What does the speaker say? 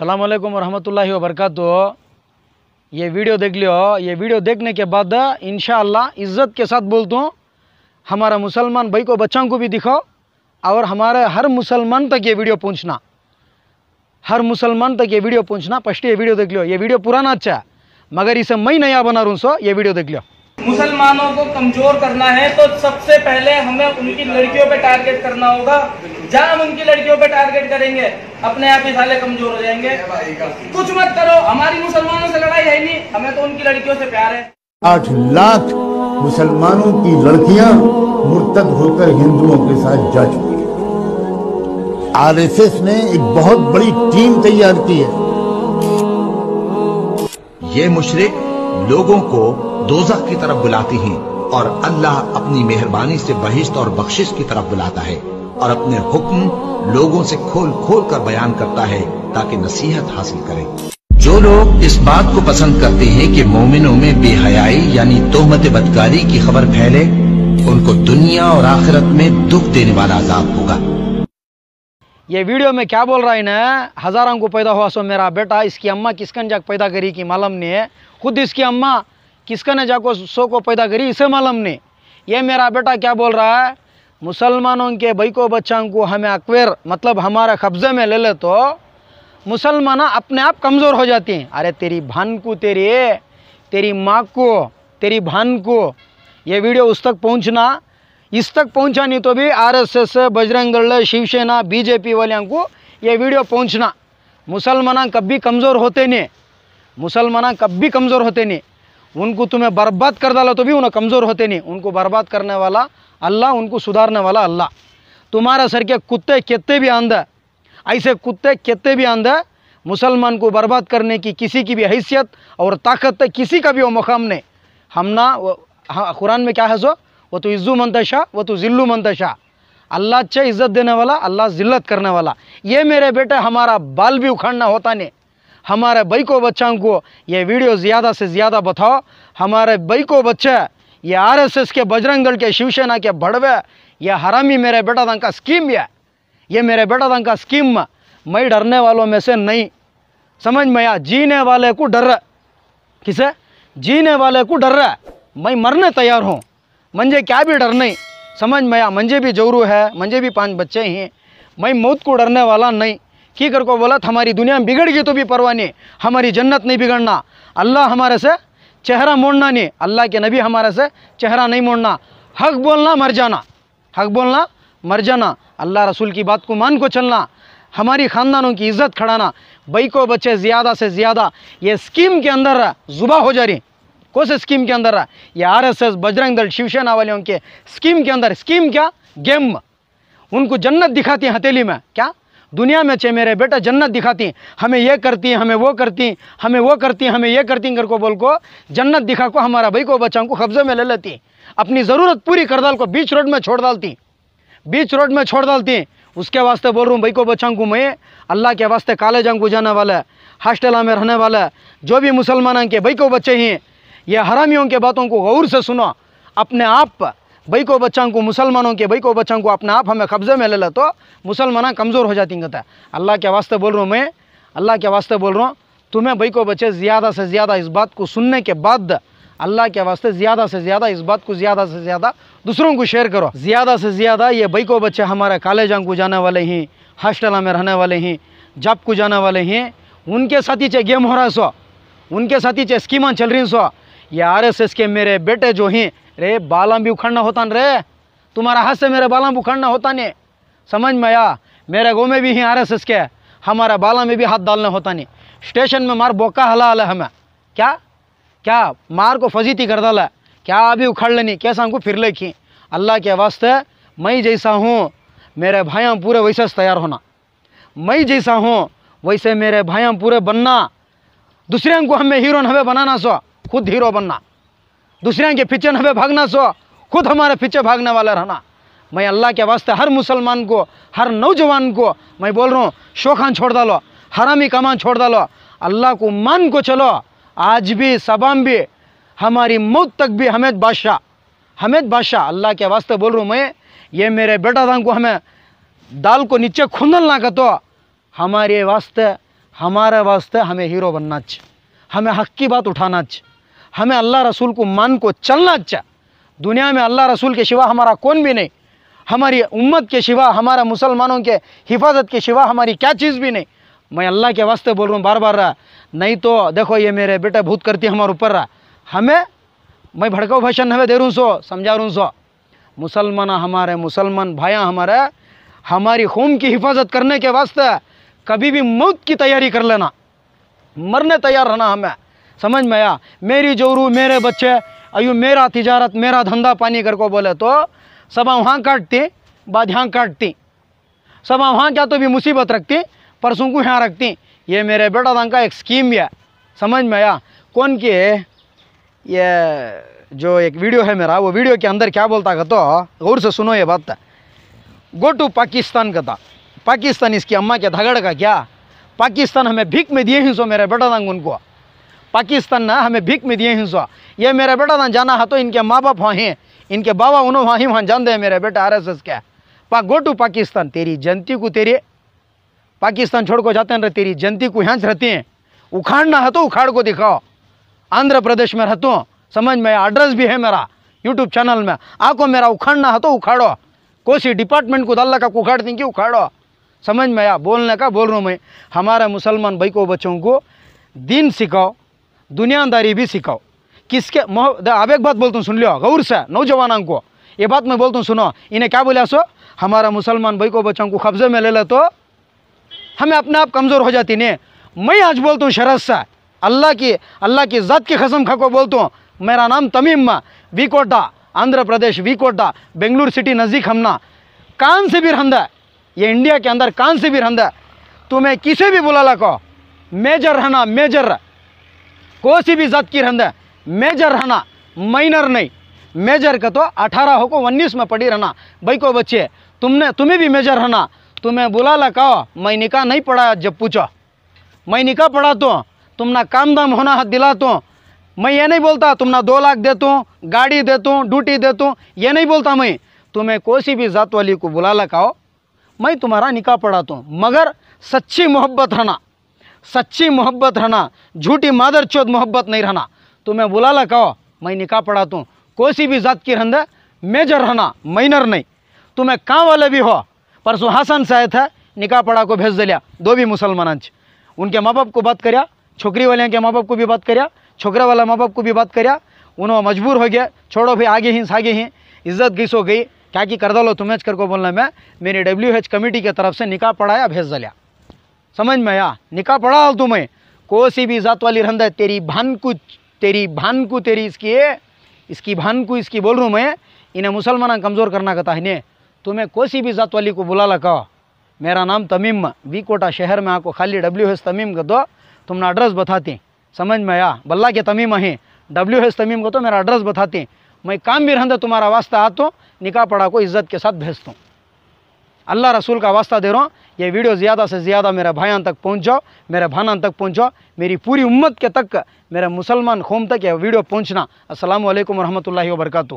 सलाम वरहमल वबरक ये वीडियो देख लियो ये वीडियो देखने के बाद इन इज़्ज़त के साथ बोलता हूँ हमारा मुसलमान भाई को बच्चों को भी दिखाओ और हमारे हर मुसलमान तक ये वीडियो पहुँचना हर मुसलमान तक ये वीडियो पहुँचना पश्चिम ये वीडियो देख लियो ये वीडियो पुराना अच्छा है मगर इसे मैं नया बना रूँ सो ये वीडियो देख लियो मुसलमानों को कमजोर करना है तो सबसे पहले हमें उनकी लड़कियों पे टारगेट करना होगा जहां हम उनकी लड़कियों पे टारगेट करेंगे अपने आप ही साले कमजोर हो जाएंगे कुछ मत करो हमारी मुसलमानों से लड़ाई है नहीं हमें तो उनकी लड़कियों से प्यार है आठ लाख मुसलमानों की लड़कियां मृतक होकर हिंदुओं के साथ जा चुकी है आर ने एक बहुत बड़ी टीम तैयार की है ये मुशरक लोगों को दोजक की तरफ बुलाती हैं और अल्लाह अपनी मेहरबानी से बहिश्त और बख्शिश की तरफ बुलाता है और अपने हुक्म लोगों से खोल खोल कर बयान करता है ताकि नसीहत हासिल करें जो लोग इस बात को पसंद करते हैं कि मोमिनों में बेहयाई यानी तोहमत बदकारी की खबर फैले उनको दुनिया और आखिरत में दुख देने वाला आजाद होगा ये वीडियो में क्या बोल रहा है ना हज़ारों को पैदा हुआ सो मेरा बेटा इसकी अम्मा किसकन जाक पैदा करी कि मालम ने खुद इसकी अम्मा किसकन जाको सो को पैदा करी इसे मालम ने ये मेरा बेटा क्या बोल रहा है मुसलमानों के बैको बच्चों को हमें अकबेर मतलब हमारे कब्ज़े में ले ले तो मुसलमान अपने आप कमज़ोर हो जाती हैं अरे तेरी भान को तेरे तेरी माँ को तेरी भान को ये वीडियो उस तक पहुँचना इस तक पहुंचा नहीं तो भी आरएसएस बजरंग दल शिवसेना बीजेपी वाले को ये वीडियो पहुंचना मुसलमान कभी कमज़ोर होते नहीं मुसलमान कभी कमज़ोर होते नहीं उनको तुम्हें बर्बाद कर डाला तो भी उन्हें कमज़ोर होते नहीं उनको बर्बाद करने वाला अल्लाह उनको सुधारने वाला अल्लाह तुम्हारा सर के कुत्ते कितने भी आंधा ऐसे कुत्ते कितने भी आंधे मुसलमान को बर्बाद करने की किसी की भी हैसियत और ताकत किसी का भी वो मुकाम नहीं हम ना हाँ, कुरान में क्या है सो व तो इज़्ज़ू मंतशा व तो ज़िल्लू मंतशा अल्लाह अच्छा इज़्ज़त देने वाला अल्लाह ज़िल्लत करने वाला ये मेरे बेटे हमारा बाल भी उखाड़ना होता नहीं हमारे भाई को बच्चों को ये वीडियो ज़्यादा से ज़्यादा बताओ हमारे भाई को बच्चे ये आरएसएस के बजरंग दल के शिवसेना के भड़वे ये हरामी मेरे बेटा दंग का स्कीम है ये मेरे बेटा दंग का स्कीम मैं डरने वालों में से नहीं समझ में जीने वाले को डर किसे जीने वाले को डर मैं मरने तैयार हूँ मंजे क्या भी डर नहीं समझ मया मंजे भी जोरू है मंजे भी पांच बच्चे हैं मैं मौत को डरने वाला नहीं की कर को बोला हमारी दुनिया में बिगड़ गई तो भी परवा नहीं हमारी जन्नत नहीं बिगड़ना अल्लाह हमारे से चेहरा मोड़ना नहीं अल्लाह के नबी हमारे से चेहरा नहीं मोड़ना हक बोलना मर जाना हक बोलना मर जाना अल्लाह रसूल की बात को मान को चलना हमारी ख़ानदानों की इज़्ज़त खड़ाना बई को बच्चे ज़्यादा से ज़्यादा ये स्कीम के अंदर जुबा हो जा रही कौन से स्कीम के अंदर ये आरएसएस बजरंग दल शिवसेना वाले उनके स्कीम के अंदर स्कीम क्या गेम उनको जन्नत दिखाती है हथेली में क्या दुनिया में छे मेरे बेटा जन्नत दिखाती हमें ये करती हमें वो करती हमें वो करती हमें ये करती घर को बोल को जन्नत दिखा को हमारा भाई को बच्चा को कब्जे में ले लेती अपनी ज़रूरत पूरी कर डाल को बीच रोड में छोड़ डालती बीच रोड में छोड़ डालती उसके वास्ते बोल रहा हूँ भाई को बच्चा को मैं अल्लाह के वास्ते काले जंग जाने वाला है हॉस्टेला में रहने वाला है जो भी मुसलमान के भाई को बच्चे ही यह हरामियों के बातों को गौर से सुनो अपने आप पर भाई को बच्चा को मुसलमानों के भाई को बच्चा को अपने आप हमें कब्ज़े में ले लो तो मुसलमान कमज़ोर हो जाती कहता अल्लाह के वास्ते बोल रहा हूँ मैं अल्लाह के वास्ते बोल रहा हूँ तुम्हें भाई को बच्चे ज़्यादा से ज़्यादा इस बात को सुनने के बाद अल्लाह के वास्ते ज़्यादा से ज़्यादा इस बात को ज़्यादा से ज़्यादा दूसरों को शेयर करो ज़्यादा से ज़्यादा ये भाई को बच्चे हमारे कॉलेजों को जाने वाले हैं हॉस्टल में रहने वाले हैं जॉब को जाने वाले हैं उनके साथ ही चाहे गेम हो रहा सो उनके साथ ही चाहे स्कीमा चल रही सो ये आरएसएस के मेरे बेटे जो हैं रे बालम भी उखड़ना होता न रे तुम्हारा हाथ से मेरे बालम उखड़ना होता नहीं समझ में आया मेरे गाँव में भी हैं आरएसएस के हमारा बालम में भी हाथ डालना होता नहीं स्टेशन में मार बोका हला हला हमें क्या क्या मार को फजीती कर डाला क्या अभी उखड़ लेनी कैसा हमको फिर लेखी अल्लाह के वास्ते मैं जैसा हूँ मेरे भाई हम पूरे वैसे तैयार होना मैं जैसा हूँ वैसे मेरे भाई हम पूरे बनना दूसरे हमको हमें हीरोन हमें बनाना सो खुद हीरो बनना दूसरे के पीछे हमें भागना सो खुद हमारे पीछे भागने वाला रहना मैं अल्लाह के वास्ते हर मुसलमान को हर नौजवान को मैं बोल रहा हूँ शोखान छोड़ डालो हरामी कमान छोड़ डालो अल्लाह को मान को चलो आज भी सबाम भी हमारी मौत तक भी हमेद बादशाह हमेद बादशाह अल्लाह के वास्ते बोल रहा हूँ मैं ये मेरे बेटा था को हमें दाल को नीचे खुंदल ना कर तो हमारे वास्ते हमारे वास्ते हमें हीरो बनना चाहिए हमें हक की बात उठाना चाहिए हमें अल्लाह रसूल को मान को चलना अच्छा दुनिया में अल्लाह रसूल के शिवा हमारा कौन भी नहीं हमारी उम्मत के शिवा हमारा मुसलमानों के हिफाजत के शिवा हमारी क्या चीज़ भी नहीं मैं अल्लाह के वास्ते बोल रहा हूँ बार बार रहा नहीं तो देखो ये मेरे बेटा भूत करती हमारे ऊपर रहा हमें मैं भड़काऊ भाषण हमें दे रूँ सो समझा रू सो मुसलमान हमारे मुसलमान भाया हमारे हमारी खून की हिफाजत करने के वास्ते कभी भी मौत की तैयारी कर लेना मरने तैयार रहना हमें समझ में आया मेरी जोरू मेरे बच्चे अयो मेरा तिजारत मेरा धंधा पानी कर को बोले तो सब वहाँ काटती बाद यहाँ काटती सब वहाँ क्या तो भी मुसीबत रखती परसों को यहाँ रखती ये मेरे बेटा दंग का एक स्कीम है समझ में आया कौन की ये जो एक वीडियो है मेरा वो वीडियो के अंदर क्या बोलता का तो गौर से सुनो ये बात गो टू पाकिस्तान का था पाकिस्तान इसकी अम्मा के धगड़ का क्या पाकिस्तान हमें भीख में दिए ही सो मेरे बेटा दंग उनको पाकिस्तान ना हमें भीख में दिए हिंसा ये मेरा बेटा ना जाना है तो इनके माँ बाप वहाँ हैं इनके बाबा उन्होंने वहाँ ही वहाँ जान दे मेरा बेटा आर एस एस क्या पा गो टू पाकिस्तान तेरी जनती को तेरे पाकिस्तान छोड़ को जाते हैं तेरी जनती को यहाँ से रहते हैं उखाड़ना है तो उखाड़ को दिखाओ आंध्र प्रदेश में रहते समझ में एड्रेस भी है मेरा यूट्यूब चैनल में आको मेरा उखाड़ना है तो उखाड़ो कोसी डिपार्टमेंट को दल्ला का उखाड़ देंगे उखाड़ो समझ में आया बोलने का बोल रहा हूँ मैं हमारे मुसलमान भाई को बच्चों को दिन सिखाओ दुनियादारी भी सिखाओ किसके अब एक बात बोलता हूँ सुन लियो गौर से नौजवानों को ये बात मैं बोलता हूँ सुनो इन्हें क्या बोला सो हमारा मुसलमान भाई को बच्चों को कब्जे में ले ले तो हमें अपने आप कमज़ोर हो जाती नहीं मैं आज बोलता हूँ शरद से अल्लाह की अल्लाह की ज़ात की खसम खा को बोलता हूँ मेरा नाम तमीम कोटा आंध्र प्रदेश कोटा बेंगलुरु सिटी नज़दीक हमना कान से भी रंदा ये इंडिया के अंदर कान से भी रंदा तुम्हें किसे भी बुला लको मेजर रहना मेजर कोसी भी जात की रहना मेजर रहना माइनर नहीं मेजर का तो अठारह हो को उन्नीस में पढ़ी रहना भाई को बच्चे तुमने तुम्हें भी मेजर रहना तुम्हें बुला ला कहो मैं निका नहीं पढ़ा जब पूछो मैं निका पढ़ा तो तुम ना काम दाम होना हाथ दिला तो मैं ये नहीं बोलता तुम ना दो लाख देता हूँ गाड़ी देता हूँ ड्यूटी देता हूँ ये नहीं बोलता मैं तुम्हें कोसी भी जात वाली को बुला ला कहो मैं तुम्हारा निका पढ़ाता हूँ मगर सच्ची मोहब्बत रहना सच्ची मोहब्बत रहना झूठी मादर चोद मोहब्बत नहीं रहना तुम्हें तो बुला ला कहो मैं निकाह पढ़ाता हूँ कोसी भी ज़ात की रंदा मेजर रहना माइनर नहीं तुम्हें तो कहाँ वाले भी हो परसों हसन शायद है निकाह पढ़ा को भेज दिया दो भी मुसलमान उनके माँ बाप को बात कराया छोकरी वाले के माँ बाप को भी बात कराया छोकरा वाला माँ बाप को भी बात कराया उन्होंने मजबूर हो गया छोड़ो भाई आगे ही आगे ही इज्जत घिस हो गई क्या कि कर दो लो तुम्हें कर को बोलना मैं मेरी डब्ल्यू एच कमेटी की तरफ से निकाह पढ़ाया भेज दिया समझ में आया निका पढ़ा हो तुम्हें कोसी सी भी जात वाली रंदा है तेरी भान को तेरी भान को तेरी इसकी इसकी भान को इसकी बोल रूँ मैं इन्हें मुसलमान कमज़ोर करना कहता है इन्हें तुम्हें कोसी भी जात वाली को बुला लगा मेरा नाम तमीम वी कोटा शहर में आपको खाली डब्ल्यू एस तमीम का दो तुमने एड्रेस बताते समझ में आया बल्ला के तमीम है डब्ल्यू एस तमीम को तो मेरा एड्रेस बताते मैं काम भी रहता तुम्हारा वास्ता आता निका पड़ा को इज्जत के साथ भेजता हूँ अल्लाह रसूल का वास्ता दे रहा हूँ ये वीडियो ज़्यादा से ज़्यादा मेरे भाइयों तक जाओ मेरे भाना तक जाओ मेरी पूरी उम्मत के तक मेरे मुसलमान कौम तक यह वीडियो पहुँचना असल वरहमल वर्का